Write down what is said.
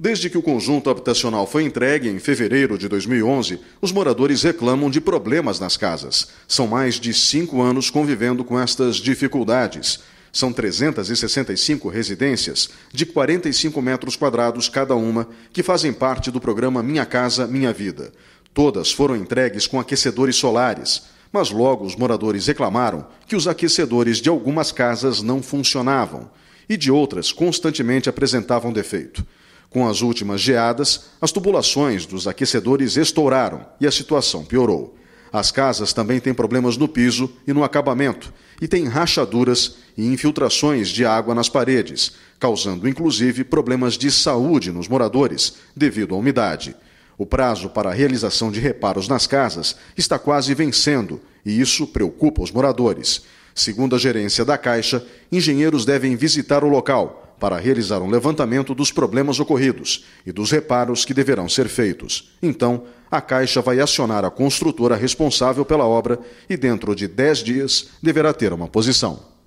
Desde que o conjunto habitacional foi entregue em fevereiro de 2011, os moradores reclamam de problemas nas casas. São mais de cinco anos convivendo com estas dificuldades. São 365 residências, de 45 metros quadrados cada uma, que fazem parte do programa Minha Casa Minha Vida. Todas foram entregues com aquecedores solares, mas logo os moradores reclamaram que os aquecedores de algumas casas não funcionavam e de outras constantemente apresentavam defeito. Com as últimas geadas, as tubulações dos aquecedores estouraram e a situação piorou. As casas também têm problemas no piso e no acabamento, e têm rachaduras e infiltrações de água nas paredes, causando inclusive problemas de saúde nos moradores devido à umidade. O prazo para a realização de reparos nas casas está quase vencendo e isso preocupa os moradores. Segundo a gerência da Caixa, engenheiros devem visitar o local para realizar um levantamento dos problemas ocorridos e dos reparos que deverão ser feitos. Então, a Caixa vai acionar a construtora responsável pela obra e, dentro de 10 dias, deverá ter uma posição.